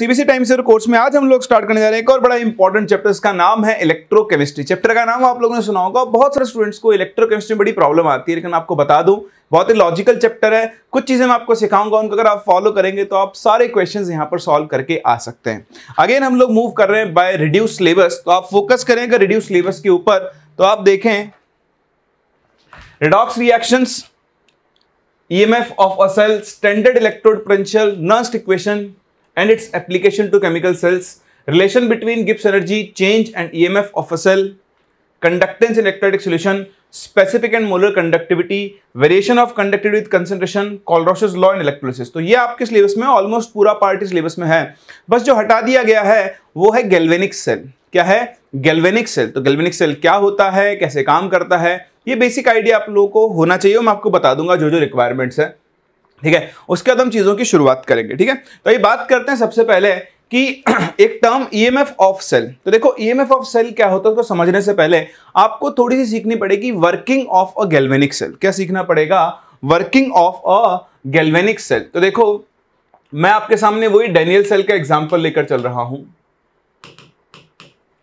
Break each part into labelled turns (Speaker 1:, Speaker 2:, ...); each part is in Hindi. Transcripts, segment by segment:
Speaker 1: सीबीसी टाइम से कोर्स में आज हम लोग स्टार्ट करने जा रहे हैं एक और बड़ा इंपॉर्टेंट चैप्टर का नाम है इलेक्ट्रोकेमिस्ट्री चैप्टर का नाम आप लोगों ने सुना होगा बहुत सारे स्टूडेंट्स को इलेक्ट्रोकेमिस्ट्री में बड़ी प्रॉब्लम आती है लेकिन आपको बता दूं बहुत ही लॉजिकल चैप्टर है कुछ चीज़ें मैं आपको सिखाऊंगा उनको अगर आप फॉलो करेंगे तो आप सारे क्वेश्चंस यहाँ पर सॉल्व करके आ सकते हैं अगेन हम लोग मूव कर रहे हैं बाय रिड्यूस सिलेबस तो आप फोकस करें अगर रिड्यूस सिलेबस के ऊपर तो आप देखें redox reactions EMF of a cell standard electrode potential Nernst equation and and its application to chemical cells, relation between Gibbs energy, change and EMF of a cell, conductance in electrolytic solution specific and molar conductivity variation of conductivity with concentration Kohlrausch's law in electrolysis तो ये आपके सिलेबस में ऑलमोस्ट पूरा पार्ट सिलेबस में है बस जो हटा दिया गया है वो है गेलवेनिक सेल क्या है गेलवेनिक सेल तो गेलवेनिक सेल क्या होता है कैसे काम करता है ये बेसिक आइडिया आप लोगों को होना चाहिए मैं आपको बता दूंगा जो जो रिक्वायरमेंट्स है ठीक है उसके बाद हम चीज़ों की शुरुआत करेंगे ठीक है तो ये बात करते हैं सबसे पहले कि एक टर्म ईएमएफ ऑफ सेल तो देखो ईएमएफ ऑफ सेल क्या होता है उसको समझने से पहले आपको थोड़ी सी सीखनी पड़ेगी working of a galvanic cell क्या सीखना पड़ेगा working of a galvanic cell तो देखो मैं आपके सामने वही डेनियल सेल का एग्जाम्पल लेकर चल रहा हूं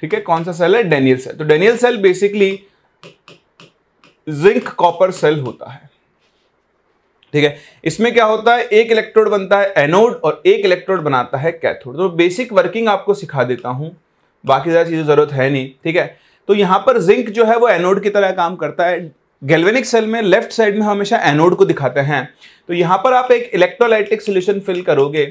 Speaker 1: ठीक है कौन सा सेल है डेनियल सेल तो Daniell cell basically zinc copper cell होता है ठीक है इसमें क्या होता है एक इलेक्ट्रोड बनता है एनोड और एक इलेक्ट्रोड बनाता है कैथोड तो बेसिक वर्किंग आपको सिखा देता हूं बाकी ज़्यादा चीजें ज़रूरत है नहीं ठीक है तो यहां पर जिंक जो है वो एनोड की तरह काम करता है गैल्वेनिक सेल में लेफ्ट साइड में हमेशा एनोड को दिखाते हैं तो यहां पर आप एक इलेक्ट्रोलाइटिक सोल्यूशन फिल करोगे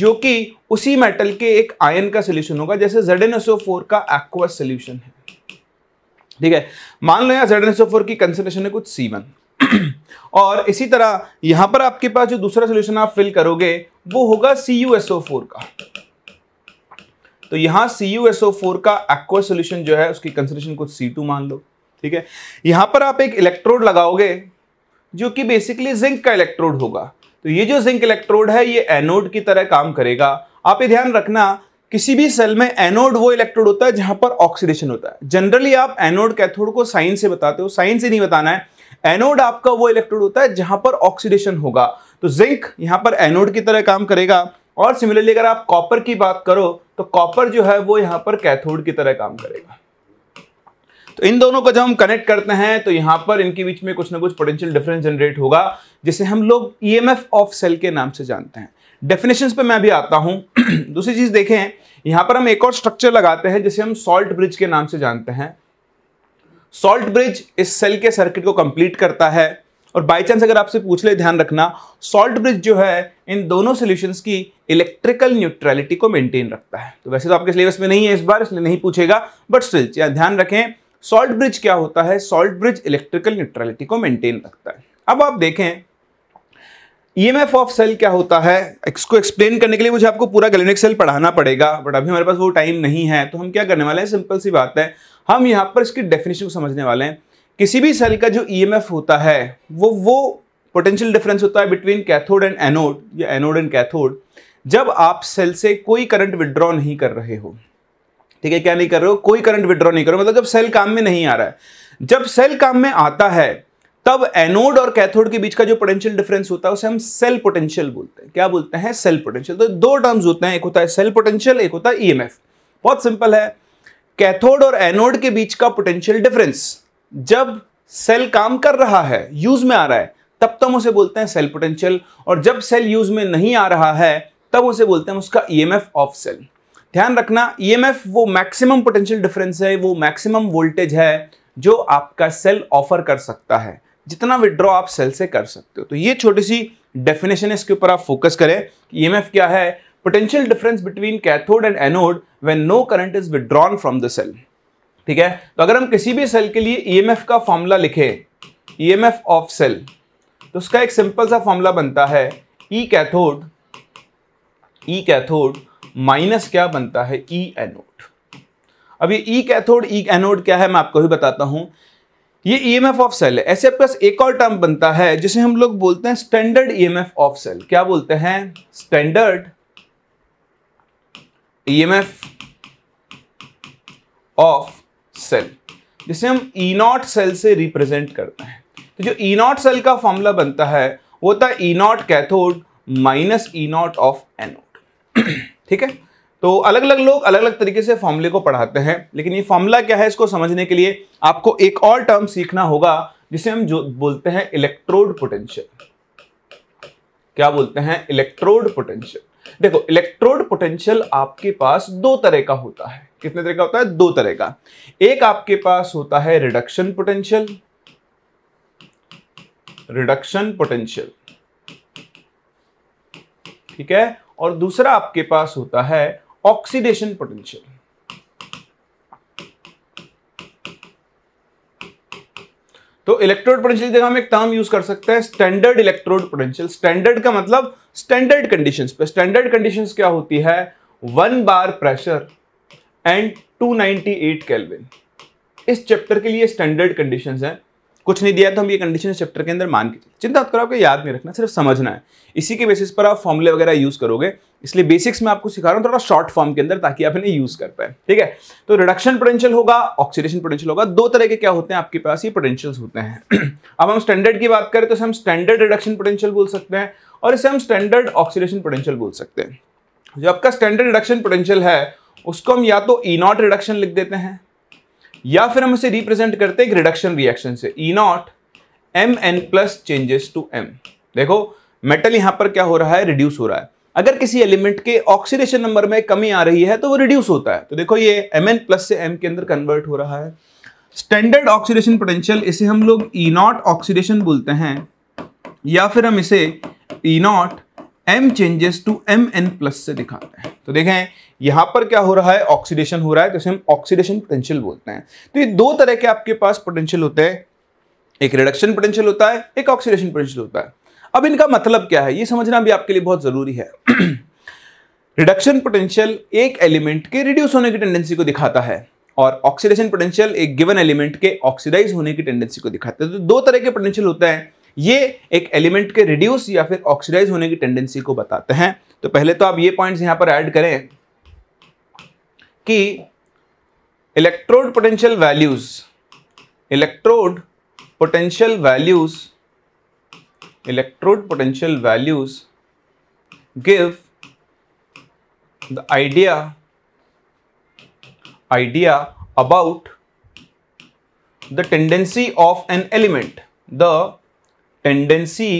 Speaker 1: जो कि उसी मेटल के एक आयन का सोल्यूशन होगा जैसे फोर का एक्वस सोल्यूशन है ठीक है मान लो यहाँ फोर की कंसेंट्रेशन है कुछ सी वन और इसी तरह यहां पर आपके पास जो दूसरा सोल्यूशन आप फिल करोगे वो होगा सी का तो यहां सी का एक्व सोल्यूशन जो है उसकी कंसिडरेशन को सी मान लो ठीक है यहां पर आप एक इलेक्ट्रोड लगाओगे जो कि बेसिकली जिंक का इलेक्ट्रोड होगा तो ये जो जिंक इलेक्ट्रोड है ये एनोड की तरह काम करेगा आप ये ध्यान रखना किसी भी सेल में एनोड वो इलेक्ट्रोड होता है जहां पर ऑक्सीडेशन होता है जनरली आप एनोड कैथोड को साइंस से बताते हो साइंस से नहीं बताना है एनोड आपका वो इलेक्ट्रोड होता है जहां पर ऑक्सीडेशन होगा तो जिंक यहां पर एनोड की तरह काम करेगा और सिमिलरली अगर आप कॉपर की बात करो तो कॉपर जो है वो यहां पर कैथोड की तरह काम करेगा तो इन दोनों को जब हम कनेक्ट करते हैं तो यहां पर इनके बीच में कुछ ना कुछ पोटेंशियल डिफरेंस जनरेट होगा जिसे हम लोग ई ऑफ सेल के नाम से जानते हैं डेफिनेशन पे मैं भी आता हूं दूसरी चीज़ देखें यहां पर हम एक और स्ट्रक्चर लगाते हैं जिसे हम सॉल्ट ब्रिज के नाम से जानते हैं सॉल्ट ब्रिज इस सेल के सर्किट को कंप्लीट करता है और बाई चांस अगर आपसे पूछ ले ध्यान रखना सॉल्ट ब्रिज जो है इन दोनों सोल्यूशन की इलेक्ट्रिकल न्यूट्रलिटी को मेंटेन रखता है तो वैसे तो आपके सिलेबस में नहीं है इस बार इसलिए नहीं पूछेगा बट स्टिल ध्यान रखें सॉल्ट ब्रिज क्या होता है सॉल्ट ब्रिज इलेक्ट्रिकल न्यूट्रलिटी को मेंटेन रखता है अब आप देखें ईएमएफ ऑफ सेल क्या होता है इसको एक्सप्लेन करने के लिए मुझे आपको पूरा गैलेनिक सेल पढ़ाना पड़ेगा बट अभी हमारे पास वो टाइम नहीं है तो हम क्या करने वाले हैं सिंपल सी बात है हम यहाँ पर इसकी डेफिनेशन को समझने वाले हैं किसी भी सेल का जो ईएमएफ e होता है वो वो पोटेंशियल डिफरेंस होता है बिटवीन कैथोड एंड एनोड या एनोड एंड कैथोड जब आप सेल से कोई करंट विड्रॉ नहीं कर रहे हो ठीक है क्या नहीं कर रहे हो कोई करंट विड्रॉ नहीं कर रहे हो मतलब जब सेल काम में नहीं आ रहा है जब सेल काम में आता है तब एनोड और कैथोड के बीच का जो पोटेंशियल डिफरेंस होता है उसे हम सेल पोटेंशियल बोलते हैं क्या बोलते हैं सेल पोटेंशियल तो दो टर्म्स होते हैं एक होता है सेल पोटेंशियल एक होता है ईएमएफ e बहुत सिंपल है कैथोड और एनोड के बीच का पोटेंशियल डिफरेंस जब सेल काम कर रहा है यूज में आ रहा है तब तो हम उसे बोलते हैं सेल पोटेंशियल और जब सेल यूज में नहीं आ रहा है तब उसे बोलते हैं उसका ईएमएफ ऑफ सेल ध्यान रखना ईएमएफ e वो मैक्सिमम पोटेंशियल डिफरेंस है वो मैक्सिमम वोल्टेज है जो आपका सेल ऑफर कर सकता है जितना विड्रॉ आप सेल से कर सकते हो तो ये छोटी सी डेफिनेशन है इसके ऊपर आप फोकस करें कि e ई क्या है potential difference between cathode and anode when no current is withdrawn from the cell ठीक है तो अगर हम किसी भी सेल के लिए ई e का फॉर्मूला लिखें ई ऑफ सेल तो उसका एक सिंपल सा फॉर्मूला बनता है E cathode E cathode minus क्या बनता है ई e एनोड अब ये ई कैथोड ई एनोड क्या है मैं आपको भी बताता हूं ये ईएमएफ ऑफ सेल है ऐसे आपके पास एक और टर्म बनता है जिसे हम लोग बोलते हैं स्टैंडर्ड ईएमएफ ऑफ सेल क्या बोलते हैं स्टैंडर्ड ईएमएफ ऑफ सेल जिसे हम ई नॉट सेल से रिप्रेजेंट करते हैं तो जो ई नॉट सेल का फॉर्मूला बनता है वो था E naught cathode minus E naught of anode ठीक है तो अलग अलग लोग अलग अलग तरीके से फॉर्मूले को पढ़ाते हैं लेकिन ये फॉर्मूला क्या है इसको समझने के लिए आपको एक और टर्म सीखना होगा जिसे हम जो बोलते हैं इलेक्ट्रोड पोटेंशियल क्या बोलते हैं इलेक्ट्रोड पोटेंशियल देखो इलेक्ट्रोड पोटेंशियल आपके पास दो तरह का होता है कितने तरह का होता है दो तरह का एक आपके पास होता है रिडक्शन पोटेंशियल रिडक्शन पोटेंशियल ठीक है और दूसरा आपके पास होता है ऑक्सीडेशन पोटेंशियल तो इलेक्ट्रोड पोटेंशियल जगह हम एक टर्म यूज कर सकते हैं स्टैंडर्ड इलेक्ट्रोड पोटेंशियल स्टैंडर्ड का मतलब स्टैंडर्ड कंडीशन पे स्टैंडर्ड कंडीशन क्या होती है one bar pressure and 298 kelvin इस चैप्टर के लिए स्टैंडर्ड कंडीशन हैं कुछ नहीं दिया तो हम ये कंडीशन चैप्टर के अंदर मान के चिंता करो आपको याद नहीं रखना सिर्फ समझना है इसी के बेसिस पर आप फॉर्मुले वगैरह यूज करोगे इसलिए बेसिक्स में आपको सिखा रहा हूं थोड़ा शॉर्ट फॉर्म के अंदर ताकि आप इन्हें यूज कर पाए ठीक है तो रिडक्शन पोटेंशियल होगा ऑक्सीडेशन पोटेंशियल होगा दो तरह के क्या होते हैं आपके पास ये पोटेंशियल होते हैं अब हम स्टैंडर्ड की बात करें तो इसे हम स्टैंडर्ड रिडक्शन पोटेंशियल बोल सकते हैं और इसे हम स्टैंडर्ड ऑक्सीडेशन पोटेंशियल बोल सकते हैं जो आपका स्टैंडर्ड रिडक्शन पोटेंशियल है उसको हम या तो ई नॉट रिडक्शन लिख देते हैं या फिर हम इसे रिप्रेजेंट करते हैं रिडक्शन रिएक्शन से E naught M n plus changes to M देखो मेटल यहां पर क्या हो रहा है रिड्यूस हो रहा है अगर किसी एलिमेंट के ऑक्सीडेशन नंबर में कमी आ रही है तो वो रिड्यूस होता है तो देखो ये एम एन प्लस से एम के अंदर कन्वर्ट हो रहा है स्टैंडर्ड ऑक्सीडेशन पोटेंशियल इसे हम लोग ई नॉट ऑक्सीडेशन बोलते हैं या फिर हम इसे E naught M changes to M n plus से दिखाते हैं तो देखें यहां पर क्या हो रहा है ऑक्सीडेशन हो रहा है तो इसे हम ऑक्सीडेशन पोटेंशियल बोलते हैं तो ये दो तरह के आपके पास पोटेंशियल होते हैं एक रिडक्शन पोटेंशियल होता है एक ऑक्सीडेशन पोटेंशियल होता है अब इनका मतलब क्या है ये समझना भी आपके लिए बहुत ज़रूरी है रिडक्शन पोटेंशियल एक एलिमेंट के रिड्यूस होने की टेंडेंसी को दिखाता है और ऑक्सीडेशन पोटेंशियल एक गिवन एलिमेंट के ऑक्सीडाइज होने की टेंडेंसी को दिखाता है तो दो तरह के पोटेंशियल होते हैं ये एक एलिमेंट के रिड्यूस या फिर ऑक्सीडाइज होने की टेंडेंसी को बताते हैं तो पहले तो आप ये पॉइंट्स यहां पर ऐड करें कि electrode potential values electrode potential values electrode potential values give the idea idea about the tendency of an element the tendency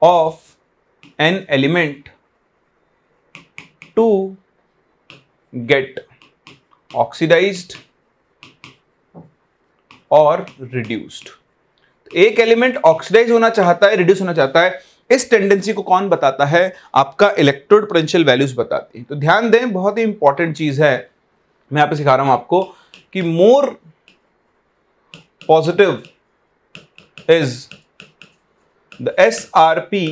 Speaker 1: of an element to get oxidized or reduced एक एलिमेंट ऑक्सीडाइज होना चाहता है रिड्यूस होना चाहता है इस टेंडेंसी को कौन बताता है आपका इलेक्ट्रोड पोटेंशियल वैल्यूज बताती है तो ध्यान दें बहुत ही इंपॉर्टेंट चीज है मैं आप सिखा रहा हूं आपको कि more positive is the S R P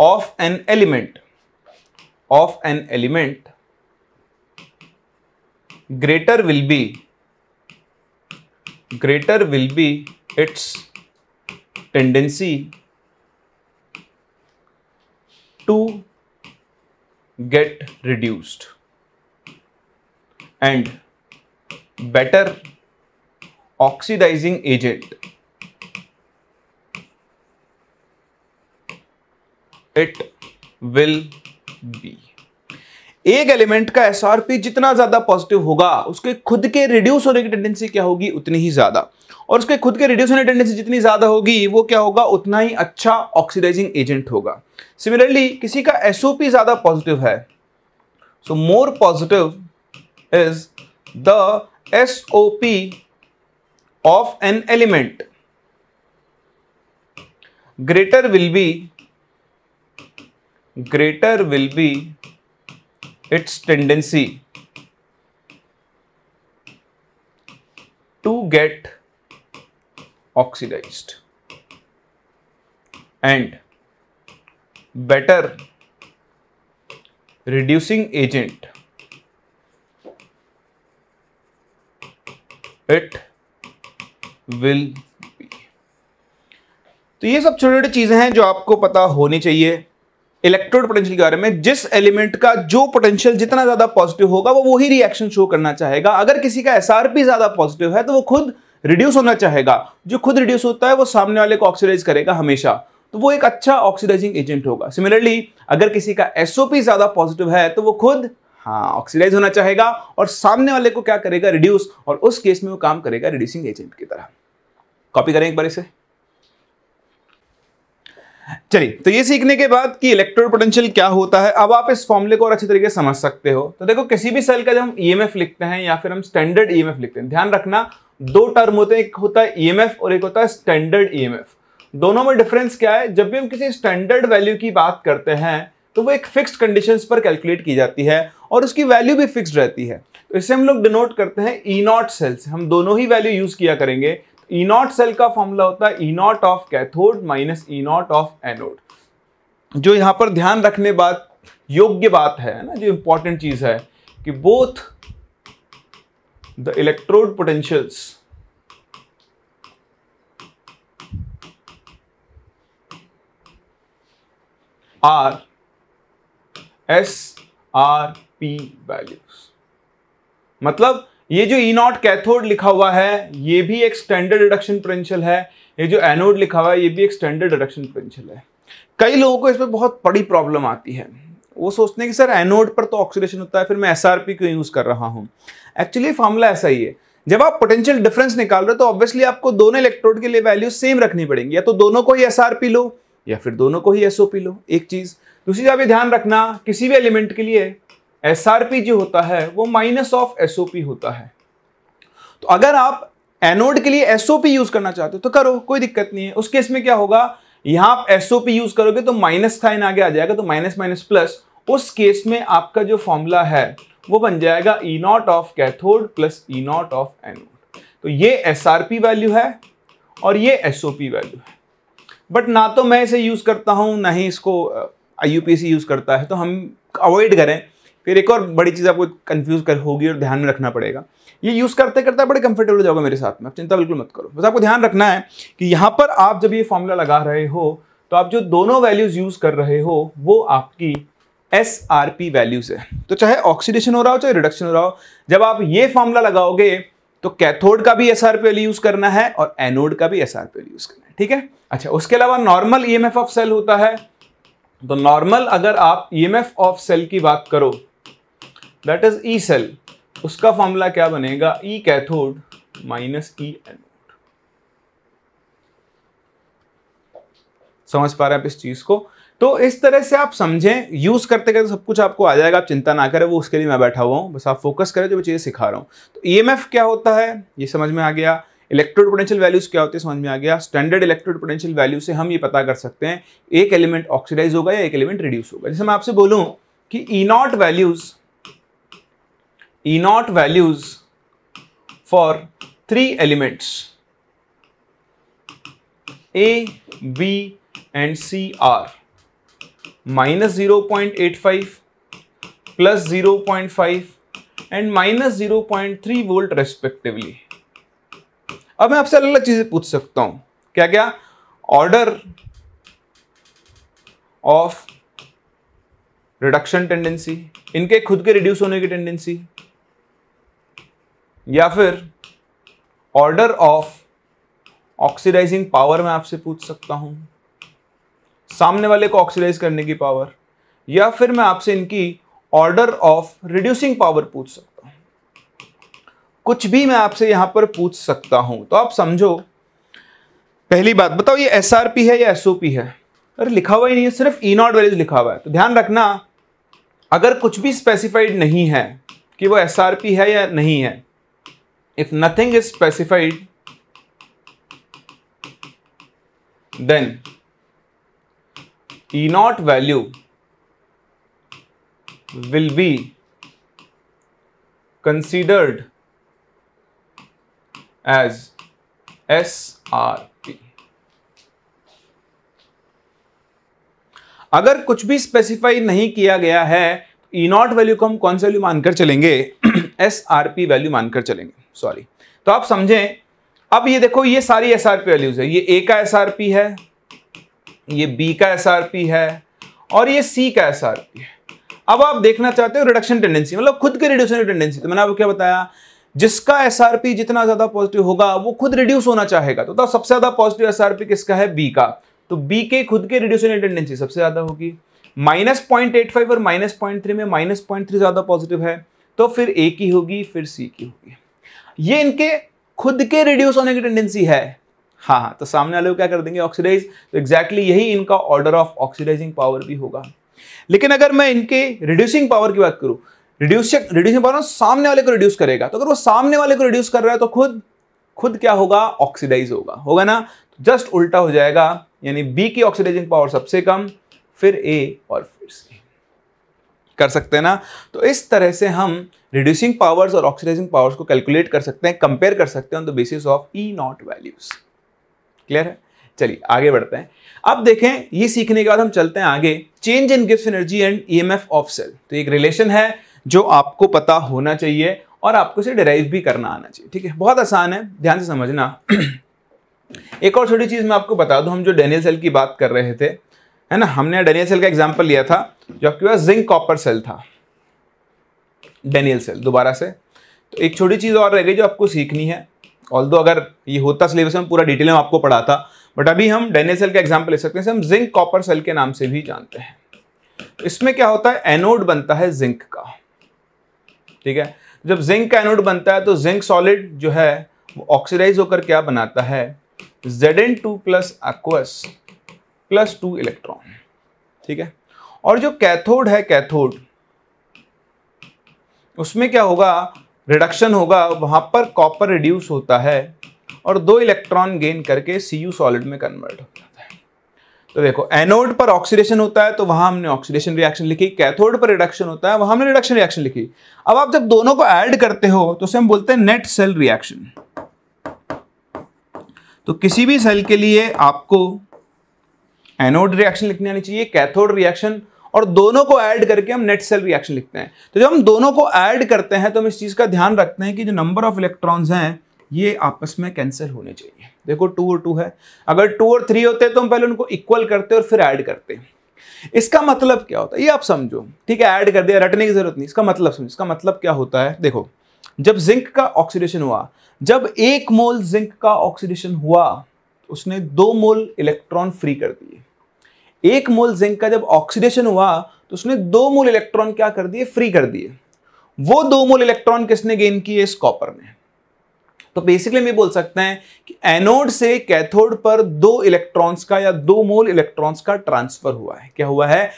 Speaker 1: of an element of an element greater will be greater will be its tendency to get reduced and better oxidizing agent it will be एक एलिमेंट का एसआरपी जितना ज्यादा पॉजिटिव होगा उसके खुद के रिड्यूस होने की टेंडेंसी क्या होगी उतनी ही ज्यादा और उसके खुद के रिड्यूशन टेंडेंसी जितनी ज़्यादा होगी वो क्या होगा उतना ही अच्छा ऑक्सीडाइजिंग एजेंट होगा सिमिलरली किसी का एसओपी ज़्यादा पॉजिटिव है so more positive is the S of an element greater will be greater will be its tendency to get oxidized and better reducing agent it will be तो ये सब छोटे छोटे चीजें हैं जो आपको पता होनी चाहिए इलेक्ट्रोड पोटेंशियल के बारे में जिस एलिमेंट का जो पोटेंशियल जितना ज्यादा पॉजिटिव होगा वो वही रिएक्शन शो करना चाहेगा अगर किसी का एसआरपी ज्यादा पॉजिटिव है तो वो खुद रिड्यूस होना चाहेगा जो खुद रिड्यूस होता है वो सामने वाले को ऑक्सीडाइज करेगा हमेशा तो वो एक अच्छा ऑक्सीडाइजिंग एजेंट होगा सिमिलरली अगर किसी का एसओपी ज्यादा पॉजिटिव है तो वो खुद हाँ ऑक्सीडाइज होना चाहेगा और सामने वाले को क्या करेगा रिड्यूस और उस केस में वो काम करेगा रिड्यूसिंग एजेंट की तरह कॉपी करें एक बार इसे चलिए तो ये सीखने के बाद कि इलेक्ट्रोड पोटेंशियल क्या होता है अब आप इस फॉर्मूले को और अच्छे तरीके से समझ सकते हो तो देखो किसी भी सेल का जब हम ईएमएफ e लिखते हैं या फिर हम स्टैंडर्ड ईएमएफ e लिखते हैं ध्यान रखना दो टर्म होते हैं एक होता है ईएमएफ e और एक होता है स्टैंडर्ड ईएमएफ e दोनों में डिफरेंस क्या है जब भी हम किसी स्टैंडर्ड वैल्यू की बात करते हैं तो वो एक फिक्स्ड कंडीशंस पर कैलकुलेट की जाती है और उसकी वैल्यू भी फिक्स्ड रहती है तो इसे हम लोग डिनोट करते हैं ई नॉट सेल से हम दोनों ही वैल्यू यूज किया करेंगे ई नॉट सेल का फॉर्मूला होता है E naught of cathode minus E naught of anode जो यहाँ पर ध्यान रखने बात योग्य बात है ना जो इंपॉर्टेंट चीज़ है कि both the electrode potentials are P values. मतलब ये जो ई नॉट कैथोड लिखा हुआ है ये भी एक स्टैंडर्ड रिडक्शन पोटेंशियल है ये जो एनोड लिखा हुआ है ये भी एक स्टैंडर्ड रिडक्शन पोटेंशियल है कई लोगों को इसमें बहुत बड़ी प्रॉब्लम आती है वो सोचते हैं कि सर एनोड पर तो ऑक्सीडेशन होता है फिर मैं एसआरपी क्यों यूज़ कर रहा हूं एक्चुअली फॉर्मूला ऐसा ही है जब आप पोटेंशियल डिफरेंस निकाल रहे हो तो ऑब्वियसली आपको दोनों इलेक्ट्रोड के लिए वैल्यू सेम रखनी पड़ेगी या तो दोनों को ही एस लो या फिर दोनों को ही एसओपी लो एक चीज़ दूसरी चीज़ आप ध्यान रखना किसी भी एलिमेंट के लिए एस जो होता है वो माइनस ऑफ एस होता है तो अगर आप एनोड के लिए एसओपी यूज़ करना चाहते हो तो करो कोई दिक्कत नहीं है उस केस में क्या होगा यहां आप एस यूज करोगे तो माइनस साइन आगे आ जाएगा तो माइनस माइनस प्लस उस केस में आपका जो फॉर्मूला है वो बन जाएगा E naught of cathode plus E naught of anode तो ये एस वैल्यू है और ये एस वैल्यू है बट ना तो मैं इसे यूज़ करता हूं ना ही इसको आई यूज करता है तो हम अवॉइड करें फिर एक और बड़ी चीज़ आपको कन्फ्यूज कर होगी और ध्यान में रखना पड़ेगा ये यूज़ करते करते बड़े कंफर्टेबल हो जाओगे मेरे साथ में आप चिंता बिल्कुल मत करो बस आपको ध्यान रखना है कि यहाँ पर आप जब ये फॉर्मूला लगा रहे हो तो आप जो दोनों वैल्यूज़ यूज़ कर रहे हो वो आपकी एस आर पी वैल्यूज़ है तो चाहे ऑक्सीडेशन हो रहा हो चाहे रिडक्शन हो रहा हो जब आप ये फॉर्मूला लगाओगे तो कैथोड का भी S R P value use करना है और एनोड का भी S R P value use करना है ठीक है अच्छा उसके अलावा normal E M F of cell होता है तो नॉर्मल अगर आप E M F of cell की बात करो दैट इज ई सेल उसका फॉर्मूला क्या बनेगा E cathode minus E anode समझ पा रहे हैं आप इस चीज को तो इस तरह से आप समझें यूज़ करते करते सब कुछ आपको आ जाएगा आप चिंता ना करें वो उसके लिए मैं बैठा हुआ हूं बस आप फोकस करें जो मैं चीज़ें सिखा रहा हूं तो ई e क्या होता है ये समझ में आ गया इलेक्ट्रोड पोटेंशियल वैल्यूज़ क्या होते हैं समझ में आ गया स्टैंडर्ड इलेक्ट्रोड पोटेंशियल वैल्यू से हम ये पता कर सकते हैं एक एलिमेंट ऑक्सीडाइज होगा या एक एलिमेंट रिड्यूस होगा जैसे मैं आपसे बोलूँ कि E naught values E naught values for three elements A, B and C are minus 0.85 plus 0.5 and minus zero point three volt respectively अब मैं आपसे अलग अलग चीजें पूछ सकता हूं क्या क्या ऑर्डर ऑफ रिडक्शन टेंडेंसी इनके खुद के रिड्यूस होने की टेंडेंसी या फिर ऑर्डर ऑफ ऑक्सीडाइजिंग पावर मैं आपसे पूछ सकता हूं सामने वाले को ऑक्सीडाइज करने की पावर या फिर मैं आपसे इनकी ऑर्डर ऑफ रिड्यूसिंग पावर पूछ सकता हूं कुछ भी मैं आपसे यहां पर पूछ सकता हूं तो आप समझो पहली बात बताओ ये एस है या एस है अरे लिखा हुआ ही नहीं है सिर्फ ई नॉट वैल्यूज लिखा हुआ है तो ध्यान रखना अगर कुछ भी स्पेसिफाइड नहीं है कि वो एस है या नहीं है if nothing is specified then E naught value will be considered as SRP. अगर कुछ भी स्पेसिफाई नहीं किया गया है ई नॉट वैल्यू को हम कौन सा वैल्यू मानकर चलेंगे एस आर पी वैल्यू मानकर चलेंगे सॉरी तो आप समझें अब ये देखो ये सारी एस आर पी वैल्यूज है ये ए का एस आर पी है ये बी का एस आर पी है और ये सी का एस आर पी है अब आप देखना चाहते हो रिडक्शन टेंडेंसी मतलब खुद के रिड्यूशन टेंडेंसी तो मैंने आपको क्या बताया जिसका एस आर पी जितना ज्यादा पॉजिटिव होगा वो खुद रिड्यूस होना चाहेगा तो, सबसे ज्यादा पॉजिटिव एस आर पी किसका है बी का तो बी के खुद के रिड्यूशन टेंडेंसी सबसे ज्यादा होगी माइनस पॉइंट एट फाइव और माइनस पॉइंट थ्री में माइनस पॉइंट थ्री ज्यादा पॉजिटिव है तो फिर ए की होगी फिर सी की होगी ये इनके खुद के रिड्यूस होने की टेंडेंसी है हाँ हाँ तो सामने वाले को क्या कर देंगे ऑक्सीडाइज तो एग्जैक्टली exactly यही इनका ऑर्डर ऑफ ऑक्सीडाइजिंग पावर भी होगा लेकिन अगर मैं इनके रिड्यूसिंग पावर की बात करूं रिड्यूस रिड्यूसिंग पावर सामने वाले को रिड्यूस करेगा तो अगर वो सामने वाले को रिड्यूस कर रहा है तो खुद खुद क्या होगा ऑक्सीडाइज होगा होगा ना जस्ट उल्टा हो जाएगा यानी बी की ऑक्सीडाइजिंग पावर सबसे कम फिर ए और फिर सी कर सकते हैं ना तो इस तरह से हम रिड्यूसिंग पावर्स और ऑक्सीडाइजिंग पावर्स को कैलकुलेट कर सकते हैं कंपेयर कर सकते हैं on the basis of E naught values clear है चलिए आगे बढ़ते हैं अब देखें ये सीखने के बाद हम चलते हैं आगे change in gift energy and E M F of cell तो एक रिलेशन है जो आपको पता होना चाहिए और आपको इसे डिराइव भी करना आना चाहिए ठीक है बहुत आसान है ध्यान से समझना एक और छोटी चीज़ मैं आपको बता दूं हम जो डेनियल सेल की बात कर रहे थे है ना हमने डेनियल सेल का एग्जाम्पल लिया था जो आपके पास जिंक कॉपर सेल था डेनियल सेल दोबारा से तो एक छोटी चीज़ और रह गई जो आपको सीखनी है ऑल अगर ये होता सिलेबस में पूरा डिटेल में आपको पढ़ाता बट अभी हम डेनियल सेल का एग्जाम्पल ले सकते हैं हम जिंक कॉपर सेल के नाम से भी जानते हैं इसमें क्या होता है एनोड बनता है जिंक का ठीक है जब जिंक का एनोड बनता है तो जिंक सॉलिड जो है वो ऑक्सीडाइज होकर क्या बनाता है Zn2 two plus aqueous plus two electron ठीक है और जो कैथोड है कैथोड उसमें क्या होगा रिडक्शन होगा वहां पर कॉपर रिड्यूस होता है और दो इलेक्ट्रॉन गेन करके सी यू सॉलिड में कन्वर्ट हो जाता है तो देखो एनोड पर ऑक्सीडेशन होता है तो वहां हमने ऑक्सीडेशन रिएक्शन लिखी कैथोड पर रिडक्शन होता है वहां हमने रिडक्शन रिएक्शन लिखी अब आप जब दोनों को ऐड करते हो तो उसे हम बोलते हैं नेट सेल रिएक्शन तो किसी भी सेल के लिए आपको एनोड रिएक्शन लिखने आनी चाहिए कैथोड रिएक्शन और दोनों को ऐड करके हम नेट सेल रिएक्शन लिखते हैं तो जब हम दोनों को ऐड करते हैं तो हम इस चीज़ का ध्यान रखते हैं कि जो नंबर ऑफ इलेक्ट्रॉन्स हैं ये आपस में कैंसिल होने चाहिए देखो टू और टू है अगर टू और थ्री होते तो हम पहले उनको इक्वल करते और फिर ऐड करते इसका मतलब क्या होता है ये आप समझो ठीक है ऐड कर दिया रटने की जरूरत नहीं इसका मतलब समझो इसका मतलब क्या होता है देखो जब जिंक का ऑक्सीडेशन हुआ जब एक मोल जिंक का ऑक्सीडेशन हुआ उसने दो मोल इलेक्ट्रॉन फ्री कर दिए एक मोल जिंक का जब ऑक्सीडेशन हुआ तो उसने दो मोल इलेक्ट्रॉन क्या कर दिए फ्री कर दिए वो दो मोल इलेक्ट्रॉन किसने गेन किए इस कॉपर ने तो बेसिकली हम बोल सकते हैं कि एनोड से कैथोड पर दो इलेक्ट्रॉन्स का या दो मोल इलेक्ट्रॉन्स का ट्रांसफर हुआ है क्या हुआ है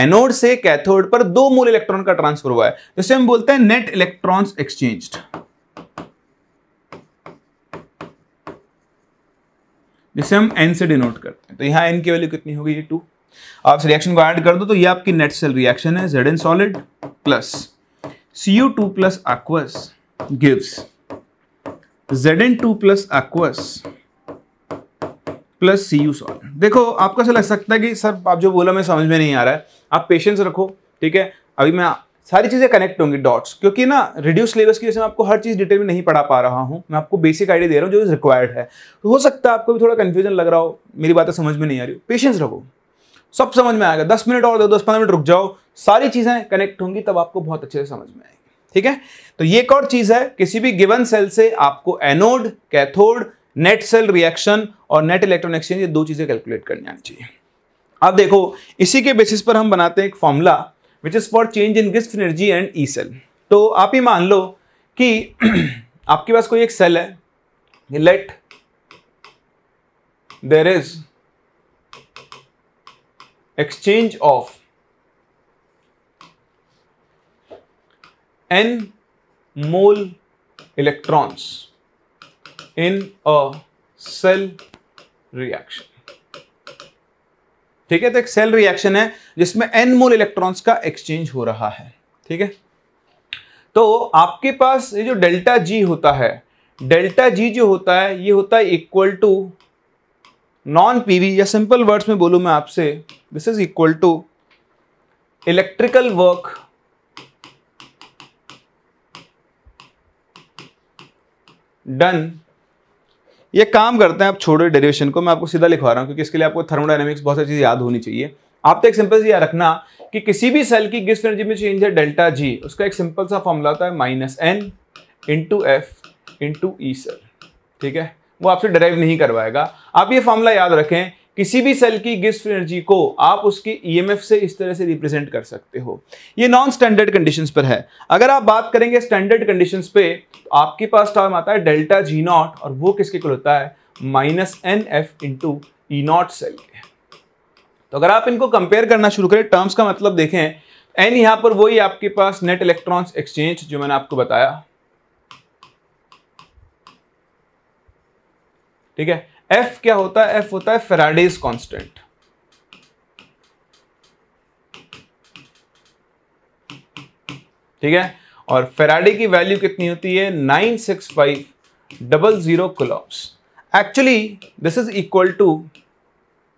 Speaker 1: एनोड से कैथोड पर दो मोल इलेक्ट्रॉन का ट्रांसफर हुआ है जिसे हम बोलते हैं नेट इलेक्ट्रॉन्स एक्सचेंज जिसे हम एन से डिनोट करते हैं तो यहां एन की वैल्यू कितनी होगी ये टू आप इस रिएक्शन को ऐड कर दो तो ये आपकी नेट सेल रिएक्शन है Z N solid plus C U two plus aqueous gives Z N two plus aqueous plus C U solid देखो आपको ऐसा लग सकता है कि सर आप जो बोला मैं समझ में नहीं आ रहा है आप पेशेंस रखो ठीक है अभी मैं सारी चीज़ें कनेक्ट होंगी डॉट्स क्योंकि ना रिड्यूस सिलेबस की वजह से मैं आपको हर चीज़ डिटेल में नहीं पढ़ा पा रहा हूं मैं आपको बेसिक आइडिया दे रहा हूं जो रिक्वायर्ड है तो हो सकता है आपको भी थोड़ा कंफ्यूजन लग रहा हो मेरी बातें समझ में नहीं आ रही हो पेशेंस रखो सब समझ में आएगा दस मिनट और दो दस पंद्रह मिनट रुक जाओ सारी चीज़ें कनेक्ट होंगी तब आपको बहुत अच्छे से समझ में आएगी ठीक है तो ये एक और चीज़ है किसी भी गिवन सेल से आपको anode cathode net cell reaction और नेट इलेक्ट्रॉन एक्सचेंज ये दो चीज़ें कैलकुलेट करनी आनी चाहिए अब देखो इसी के बेसिस पर हम बनाते हैं एक formula which is for change in gist energy and E cell तो आप ही मान लो कि आपके पास कोई एक सेल है let there is exchange of n mole electrons in a cell reaction. ठीक है तो एक सेल रिएक्शन है जिसमें एन मोल इलेक्ट्रॉन्स का एक्सचेंज हो रहा है ठीक है तो आपके पास ये जो डेल्टा जी होता है डेल्टा जी जो होता है ये होता है इक्वल टू नॉन पीवी या सिंपल वर्ड्स में बोलू मैं आपसे this is equal to electrical work done ये काम करते हैं आप छोड़े डेरिवेशन को मैं आपको सीधा लिखवा रहा हूं क्योंकि इसके लिए आपको थर्मोडाइनमिक्स बहुत सारी चीज़ याद होनी चाहिए आप तो एक सिंपल सी याद रखना कि किसी भी सेल की गिफ्ट एनर्जी में चेंज है डेल्टा जी उसका एक सिंपल सा फॉर्मूला होता है minus N into F into E cell ठीक है वो आपसे डराइव नहीं करवाएगा आप ये फॉर्मूला याद रखें किसी भी सेल की गिफ्ट एनर्जी को आप उसकी ईएमएफ e से इस तरह से रिप्रेजेंट कर सकते हो ये नॉन स्टैंडर्ड कंडीशंस पर है अगर आप बात करेंगे स्टैंडर्ड कंडीशंस पे तो आपके पास टर्म आता है डेल्टा जी नॉट और वो किसके कुल होता है minus N F into E naught cell के तो अगर आप इनको कंपेयर करना शुरू करें टर्म्स का मतलब देखें एन यहाँ पर वही आपके पास नेट इलेक्ट्रॉन्स एक्सचेंज जो मैंने आपको बताया ठीक है एफ क्या होता है एफ होता है फेराडेज कांस्टेंट ठीक है और फेराडे की वैल्यू कितनी होती है nine six five double zero coulombs actually this is equal to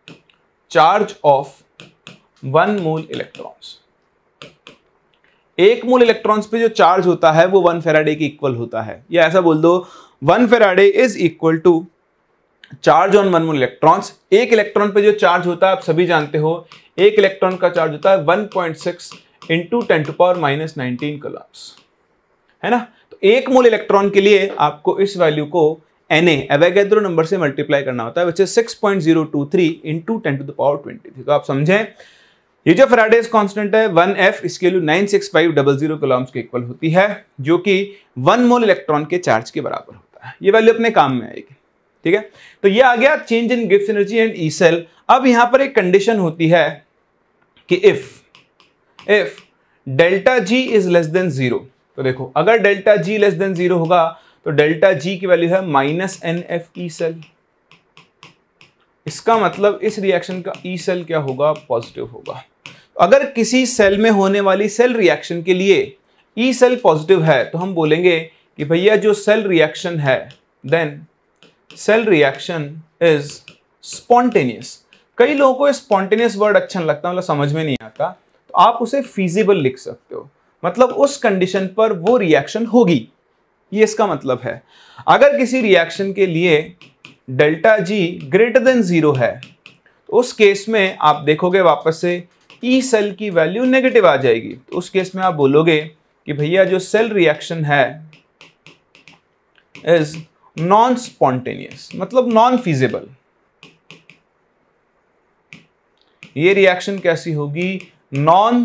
Speaker 1: charge of one mole electrons एक मूल इलेक्ट्रॉन्स पे जो चार्ज होता है वो वन फेराडे के इक्वल होता है या ऐसा बोल दो one faraday is equal to charge on one mole electrons एक इलेक्ट्रॉन पे जो चार्ज होता है आप सभी जानते हो एक इलेक्ट्रॉन का चार्ज होता है 1.6 point six into ten to power minus nineteen coulombs है ना तो एक मोल इलेक्ट्रॉन के लिए आपको इस वैल्यू को एन एवेगेद्रो नंबर से मल्टीप्लाई करना होता है which is six point zero two three into ten to the power twenty three तो आप समझें ये जो फ्राइडेज कांस्टेंट है वन एफ इसके लिए nine six five double zero coulombs के इक्वल होती है जो कि वन मोल इलेक्ट्रॉन के चार्ज के बराबर होता है ये वैल्यू अपने काम में आएगी ठीक है तो ये आ गया change in gift energy and E cell अब यहां पर एक कंडीशन होती है कि if if delta G is less than zero तो देखो अगर delta G less than zero होगा तो डेल्टा जी की वैल्यू है minus N F E cell इसका मतलब इस रिएक्शन का ई e सेल क्या होगा पॉजिटिव होगा तो अगर किसी सेल में होने वाली सेल रिएक्शन के लिए ई सेल पॉजिटिव है तो हम बोलेंगे कि भैया जो सेल रिएक्शन है then cell reaction is spontaneous कई लोगों को स्पॉन्टेनियस वर्ड अच्छा नहीं लगता मतलब समझ में नहीं आता तो आप उसे फिजिबल लिख सकते हो मतलब उस कंडीशन पर वो रिएक्शन होगी ये इसका मतलब है अगर किसी रिएक्शन के लिए delta G greater than zero है तो उस केस में आप देखोगे वापस से ई e सेल की वैल्यू नेगेटिव आ जाएगी तो उस केस में आप बोलोगे कि भैया जो सेल रिएक्शन है इज नॉन स्पॉन्टेनियस मतलब नॉन फिजेबल ये रिएक्शन कैसी होगी नॉन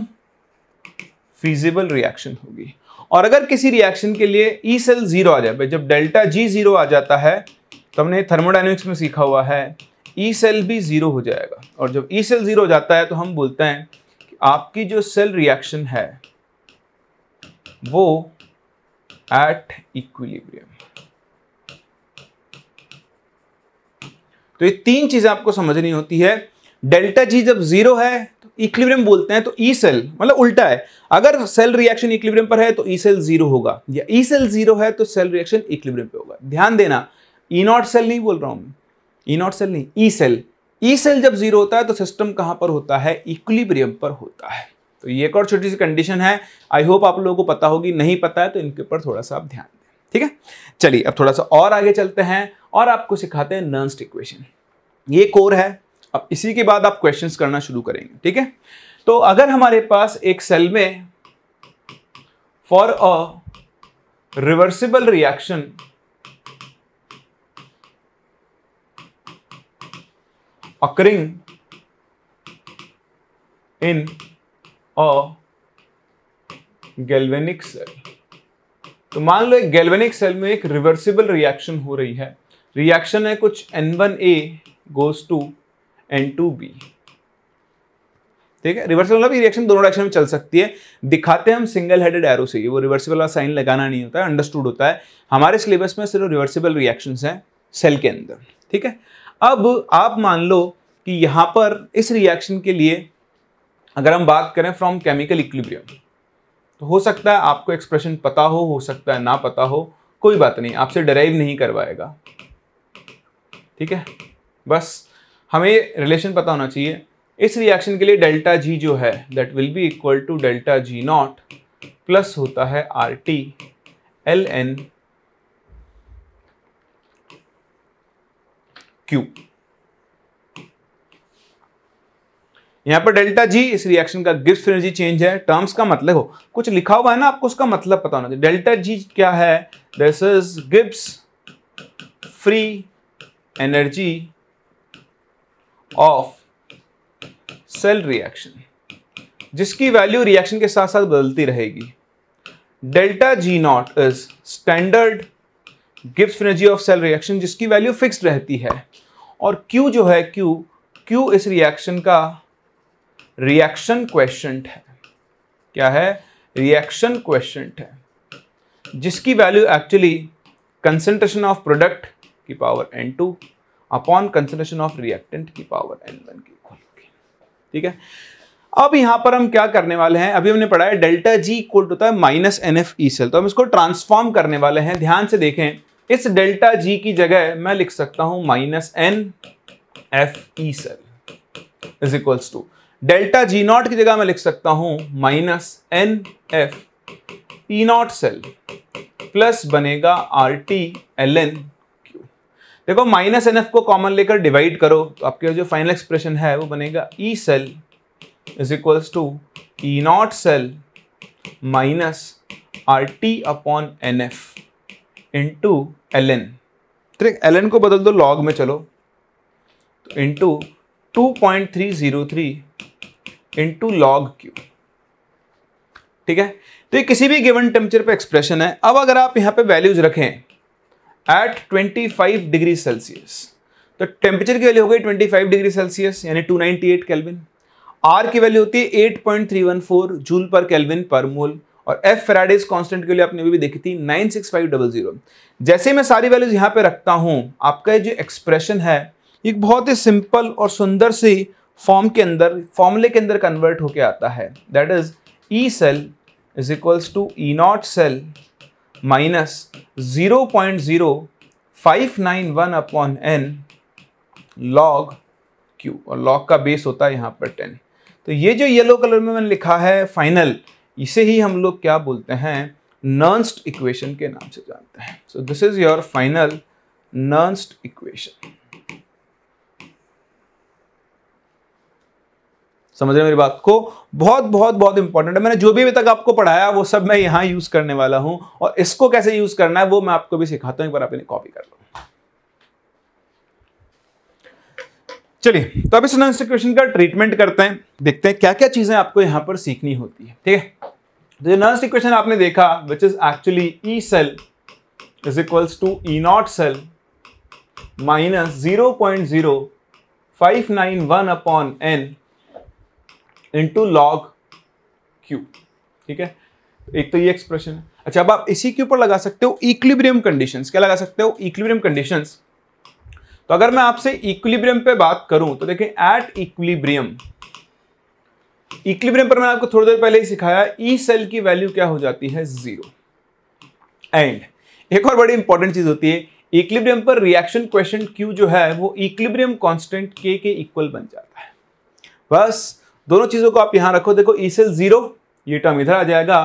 Speaker 1: फिजिबल रिएक्शन होगी और अगर किसी रिएक्शन के लिए ई सेल जीरो आ जाए जब डेल्टा जी जीरो आ जाता है तो हमने थर्मोडाइनमिक्स में सीखा हुआ है ई e सेल भी जीरो हो जाएगा और जब ई सेल जीरो हो जाता है तो हम बोलते हैं कि आपकी जो सेल रिएक्शन है वो एट इक्विलिब्रियम तो ये तीन चीज़ें आपको समझनी होती है डेल्टा जी जब जीरो है तो इक्लिब्रियम बोलते हैं तो ई e सेल मतलब उल्टा है अगर सेल रिएक्शन इक्लिब्रियम पर है तो ई सेल जीरो होगा या ई सेल जीरो है तो सेल रिएक्शन इक्विब्रियम पे होगा ध्यान देना ई नॉट सेल नहीं बोल रहा हूं मैं ई नॉट सेल नहीं ई सेल ई सेल जब जीरो होता है तो सिस्टम कहां पर होता है इक्विलिब्रियम पर होता है तो ये एक और छोटी सी कंडीशन है आई होप आप लोगों को पता होगी नहीं पता है तो इनके ऊपर थोड़ा सा आप ध्यान ठीक है चलिए अब थोड़ा सा और आगे चलते हैं और आपको सिखाते हैं नर्स्ट इक्वेशन ये कोर है अब इसी के बाद आप क्वेश्चंस करना शुरू करेंगे ठीक है तो अगर हमारे पास एक सेल में for a reversible reaction occurring in a galvanic cell तो मान लो एक गैल्वेनिक सेल में एक रिवर्सिबल रिएक्शन हो रही है रिएक्शन है कुछ N one A goes to N two B ठीक है रिवर्सिबल मतलब रिएक्शन दोनों डायरेक्शन में चल सकती है दिखाते हैं हम सिंगल हेडेड एरो से वो रिवर्सिबल वाला साइन लगाना नहीं होता है अंडरस्टूड होता है हमारे सिलेबस में सिर्फ रिवर्सिबल रिएक्शन है सेल के अंदर ठीक है अब आप मान लो कि यहां पर इस रिएक्शन के लिए अगर हम बात करें फ्रॉम केमिकल इक्विलिब्रियम तो हो सकता है आपको एक्सप्रेशन पता हो हो सकता है ना पता हो कोई बात नहीं आपसे डराइव नहीं करवाएगा ठीक है बस हमें रिलेशन पता होना चाहिए इस रिएक्शन के लिए डेल्टा जी जो है that will be equal to delta G naught plus होता है R T L N Q यहाँ पर डेल्टा जी इस रिएक्शन का गिफ्ट एनर्जी चेंज है टर्म्स का मतलब हो कुछ लिखा हुआ है ना आपको उसका मतलब पता होना चाहिए डेल्टा जी क्या है this is Gibbs free energy of cell reaction जिसकी वैल्यू रिएक्शन के साथ साथ बदलती रहेगी delta G naught is standard gift energy of cell reaction जिसकी वैल्यू फिक्स रहती है और क्यू जो है क्यू क्यू इस रिएक्शन का रिएक्शन क्वेश्चन है क्या है रिएक्शन क्वेश्चन है जिसकी value actually concentration of product की power N two upon concentration of reactant की पावर एन वन की ठीक है अब यहां पर हम क्या करने वाले हैं अभी हमने पढ़ा है डेल्टा जी इक्वल होता है minus N F E cell तो हम इसको ट्रांसफॉर्म करने वाले हैं ध्यान से देखें इस डेल्टा जी की जगह मैं लिख सकता हूं minus N F E cell is equals to delta G naught की जगह मैं लिख सकता हूं minus N F E naught cell plus बनेगा R T L N Q देखो माइनस एन एफ को कॉमन लेकर डिवाइड करो तो आपके जो फाइनल एक्सप्रेशन है वो बनेगा E cell is equals to E naught cell minus R T upon N F into L N ठीक तो एल एन को बदल दो लॉग में चलो तो into two point three zero three into log Q ठीक है तो ये किसी भी गिवन टेम्परेचर पे एक्सप्रेशन है अब अगर आप यहां पे वैल्यूज रखें एट 25 डिग्री सेल्सियस तो टेम्परेचर की वैल्यू हो गई 25 डिग्री सेल्सियस यानी 298 केल्विन आर की वैल्यू होती है 8.314 जूल पर केल्विन पर मोल और एफ फेराडेज कांस्टेंट के लिए आपने भी देखी थी 96500 जैसे मैं सारी वैल्यूज यहाँ पे रखता हूँ आपका जो एक्सप्रेशन है एक बहुत ही सिंपल और सुंदर सी फॉर्म के अंदर फॉर्मूले के अंदर कन्वर्ट होके आता है that is E cell is equals to E naught cell minus zero point zero five nine one upon N log Q और लॉग का बेस होता है यहाँ पर टेन तो ये जो येलो कलर में मैंने लिखा है फाइनल इसे ही हम लोग क्या बोलते हैं नर्नस्ट इक्वेशन के नाम से जानते हैं so this is your final Nernst equation समझ रहे मेरी बात को बहुत बहुत बहुत इंपॉर्टेंट है मैंने जो भी अभी तक आपको पढ़ाया वो सब मैं यहां यूज करने वाला हूं और इसको कैसे यूज करना है वो मैं आपको भी सिखाता हूं एक बार आप इन्हें कॉपी कर लो चलिए तो अभी इस नर्सिक्वेशन का ट्रीटमेंट करते हैं देखते हैं क्या क्या चीजें आपको यहां पर सीखनी होती है ठीक है तो नर्स इक्वेशन आपने देखा which is actually E cell is equals to E naught cell minus zero point zero five nine one upon N into log Q ठीक है एक तो ये एक्सप्रेशन है अच्छा अब आप इसी के ऊपर लगा सकते हो इक्विलिब्रियम कंडीशंस क्या लगा सकते हो इक्विलिब्रियम कंडीशंस तो अगर मैं आपसे इक्विलिब्रियम पे बात करूं तो देखें एट इक्विलिब्रियम इक्विलिब्रियम पर मैंने आपको थोड़ी देर पहले ही सिखाया ई e सेल की वैल्यू क्या हो जाती है जीरो एंड एक और बड़ी इंपॉर्टेंट चीज होती है इक्विलिब्रियम पर रिएक्शन क्वेश्चन क्यू जो है वो इक्विलिब्रियम कांस्टेंट के के इक्वल बन जाता है बस दोनों चीज़ों को आप यहां रखो देखो ई सेल जीरो ये टर्म इधर आ जाएगा